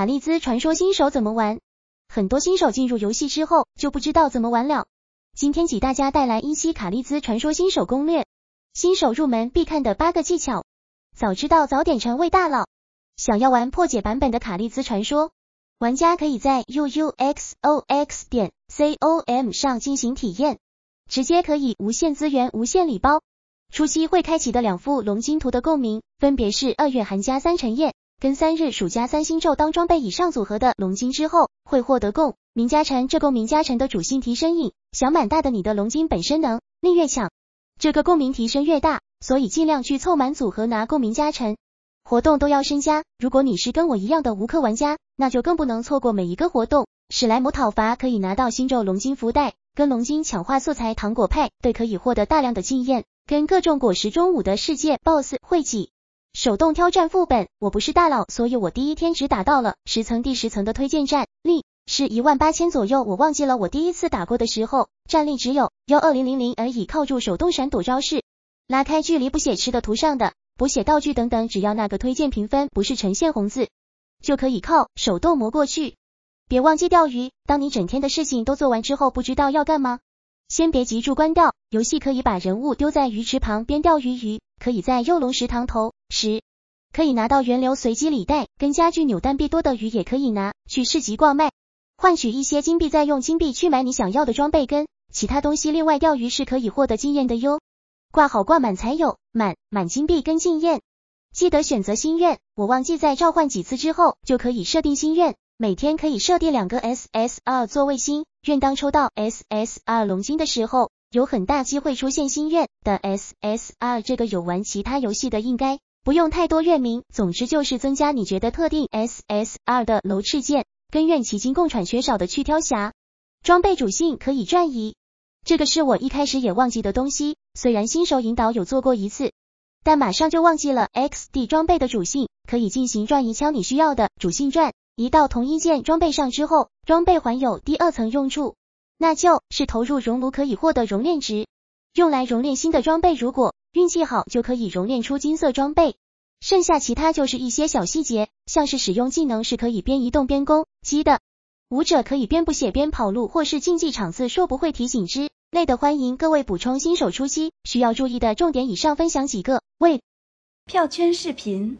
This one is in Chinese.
卡利兹传说新手怎么玩？很多新手进入游戏之后就不知道怎么玩了。今天给大家带来一期卡利兹传说新手攻略，新手入门必看的八个技巧，早知道早点成为大佬。想要玩破解版本的卡利兹传说，玩家可以在 uuxox 点 com 上进行体验，直接可以无限资源、无限礼包。初期会开启的两幅龙晶图的共鸣，分别是二月寒家三成夜。跟三日暑假三星咒当装备以上组合的龙晶之后，会获得共鸣加成。这共鸣加成的主性提升，影响满大的。你的龙晶本身能力越强，这个共鸣提升越大。所以尽量去凑满组合拿共鸣加成。活动都要身加。如果你是跟我一样的无氪玩家，那就更不能错过每一个活动。史莱姆讨伐可以拿到星咒龙晶福袋，跟龙晶强化素材糖果派对可以获得大量的经验，跟各种果实中午的世界 BOSS 汇集。手动挑战副本，我不是大佬，所以我第一天只打到了十层第十层的推荐战力是一万八千左右，我忘记了我第一次打过的时候战力只有幺二零零零而已。靠住手动闪躲招式，拉开距离补血吃的图上的补血道具等等，只要那个推荐评分不是呈现红字，就可以靠手动磨过去。别忘记钓鱼，当你整天的事情都做完之后，不知道要干嘛，先别急着关掉游戏，可以把人物丢在鱼池旁边钓鱼，鱼可以在幼龙食堂头。十可以拿到源流随机礼袋跟家具扭蛋币多的鱼也可以拿去市集挂卖，换取一些金币，再用金币去买你想要的装备跟其他东西。另外钓鱼是可以获得经验的哟，挂好挂满才有满满金币跟经验。记得选择心愿，我忘记在召唤几次之后就可以设定心愿，每天可以设定两个 SSR 做卫星愿当抽到 SSR 龙晶的时候，有很大机会出现心愿。的 SSR 这个有玩其他游戏的应该。不用太多月名，总之就是增加你觉得特定 SSR 的楼赤剑跟愿奇金共产缺少的去挑侠。装备属性可以转移，这个是我一开始也忘记的东西，虽然新手引导有做过一次，但马上就忘记了。XD 装备的属性可以进行转移，敲你需要的属性转移到同一件装备上之后，装备还有第二层用处，那就是投入熔炉可以获得熔炼值，用来熔炼新的装备。如果运气好就可以熔炼出金色装备，剩下其他就是一些小细节，像是使用技能是可以边移动边攻击的。舞者可以边补血边跑路，或是竞技场次数不会提醒之类的，欢迎各位补充。新手初期需要注意的重点，以上分享几个。为票圈视频。